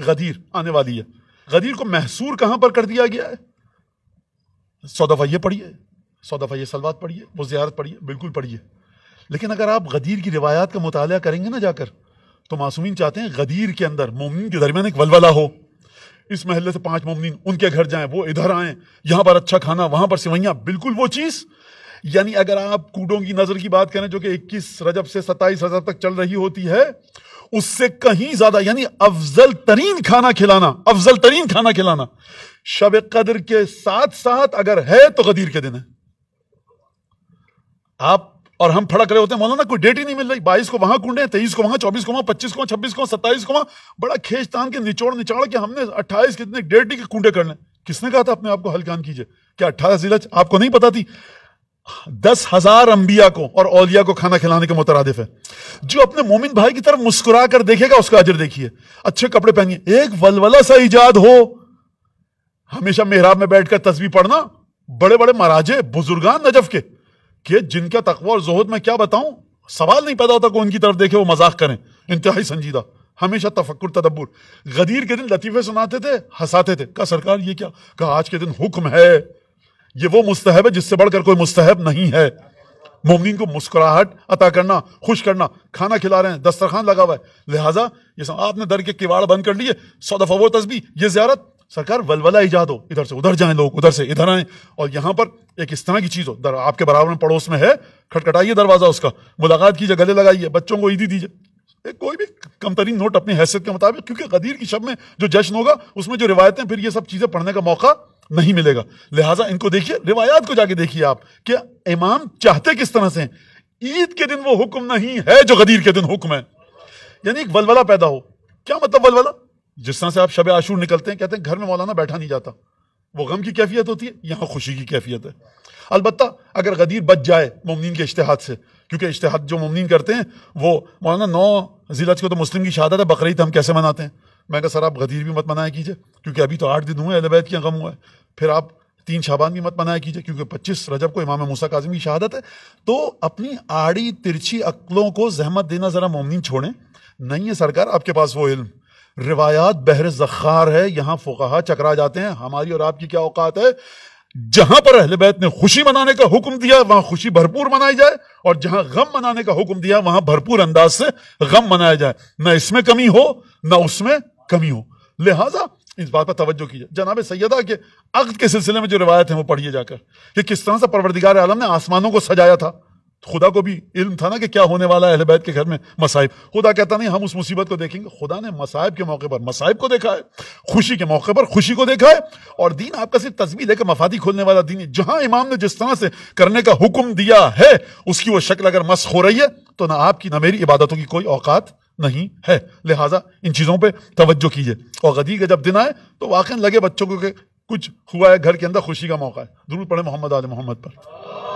गदीर आने वाली है गदीर को महसूर कहां पर कर दिया गया है सौ दफ़ा ये पढ़िए सौ दफ़ा ये सलवात पढ़िए वो ज़्यारत पढ़िए बिल्कुल पढ़िए लेकिन अगर आप गदीर की रिवायात का मुताल करेंगे ना जाकर तो मासूमिन चाहते हैं गदीर के अंदर मोमिन के दरमियान एक वलवला हो इस महल से पांच मोमिन उनके घर जाएं वो इधर आएं यहां पर अच्छा खाना वहां पर सिवैया बिल्कुल वो चीज़ यानी अगर आप कूटों की नजर की बात करें जो कि 21 रजब से 27 रजब तक चल रही होती है उससे कहीं ज्यादा यानी अफजल तरीन खाना खिलाना अफजल तरीन खाना खिलाना शब कदर के साथ साथ अगर है तो गदीर के दिन है आप और हम फड़क रहे होते हैं मौलाना कोई डेट ही नहीं मिल रही बाईस को वहां कूडे तेईस को वहां चौबीस को वहां पच्चीस को छब्बीस को सत्ताईस को वहां बड़ा खेच तान के निचोड़ निचाड़ के हमने अट्ठाईस कितने डेट ही के कूडे ले किसने कहा था अपने आपको हल्कान कीजिए क्या अट्ठारह जिला आपको नहीं पता थी दस हजार अंबिया को और औलिया को खाना खिलाने के मुतरदफ है जो अपने मोमिन भाई की तरफ मुस्कुरा कर देखेगा उसका अजर देखिए अच्छे कपड़े पहनिए एक वलवला सा ईजाद हो हमेशा मेहराब में बैठकर तस्वीर पढ़ना बड़े बड़े महाराजे बुजुर्गान नजफ के कि जिनका तकवा और जोहद में क्या बताऊं सवाल नहीं पता होता को उनकी तरफ देखे वो मजाक करें इंतहा संजीदा हमेशा तफक्र तदब्बुर गदीर के दिन लतीफे सुनाते थे हंसाते थे कहा सरकार ये क्या कहा आज के दिन हुक्म है ये वो मुस्तहब है जिससे बढ़कर कोई मुस्तहब नहीं है मोमिन को मुस्कुराहट अता करना खुश करना खाना खिला रहे हैं दस्तरखान लगा हुआ है लिहाजा ये सब आपने दर के किवाड़ बंद कर लिए सौ दफा वो तस्बी ये ज्यारत सरकार वलवला ईजाद हो इधर से उधर जाएं लोग उधर से इधर आए और यहाँ पर एक इस तरह की चीज़ हो दर आपके बराबर में पड़ोस में है खटखटाइए दरवाज़ा उसका मुलाकात कीजिए गले लगाइए बच्चों को ईदी दीजिए एक कोई भी कमतरीन नोट अपनी हैसियत के मुताबिक क्योंकि गदीर की शब में जो जश्न होगा उसमें जो रिवायतें फिर ये सब चीज़ें पढ़ने का मौका नहीं मिलेगा लिहाजा इनको देखिए रिवायात को जाके देखिए आप कि इमाम चाहते किस तरह से ईद के दिन वो हुक्म नहीं है जो गदीर के दिन हुक्म है यानी एक वलवला पैदा हो क्या मतलब वलवला जिस तरह से आप शब आशूर निकलते हैं कहते हैं घर में मौलाना बैठा नहीं जाता वो गम की कैफियत होती है यहां खुशी की कैफियत है अलबत् अगर गदीर बच जाए ममनिन के इश्तहाद से क्योंकि इश्तहाद जो ममनिन करते हैं वो मौलाना नौ जिला को तो मुस्लिम की शहादत है बकरीद हम कैसे मनाते हैं मैं कहा सर आप गदीर भी मत मनाया कीजिए क्योंकि अभी तो आठ दिन हुए अहलबैत की गम हुआ है फिर आप तीन शाबान भी मत मनाया कीजिए क्योंकि 25 रजब को इमाम मूसा काजम की शहादत है तो अपनी आड़ी तिरछी अक्लों को जहमत देना ज़रा मोमिन छोड़ें नहीं है सरकार आपके पास वो इल्म रिवायात बहर जखार है यहाँ फुकाहा चकरा जाते हैं हमारी और आपकी क्या औकात है जहां पर अहल बैत ने खुशी मनाने का हुक्म दिया वहां खुशी भरपूर मनाई जाए और जहां गम मनाने का हुक्म दिया वहां भरपूर अंदाज से गम मनाया जाए ना इसमें कमी हो ना उसमें कमी हो लिहाजा इस बात पर तवज्जो कीजिए जनाब सैदा के अक्द के सिलसिले में जो रिवायत है वो पढ़िए जाकर कि किस तरह से परवरदिगार आलम ने आसमानों को सजाया था खुदा को भी इल्म था ना कि क्या होने वाला है अहलबैत के घर में मसाइब खुदा कहता नहीं हम उस मुसीबत को देखेंगे खुदा ने मसाइब के मौके पर मसाइब को देखा है खुशी के मौके पर खुशी को देखा है और दीन आपका सिर्फ तस्वीर लेकर मफादी खोलने वाला दीन है जहां इमाम ने जिस तरह से करने का हुक्म दिया है उसकी वो शक्ल अगर मस हो रही है तो ना आपकी ना मेरी इबादतों की कोई औकात नहीं है लिहाजा इन चीज़ों पर तोज्जो कीजिए और गदी का जब दिन आए तो वाकई लगे बच्चों को कि कुछ हुआ है घर के अंदर खुशी का मौका है ज़रूर पढ़े मोहम्मद आल मोहम्मद पर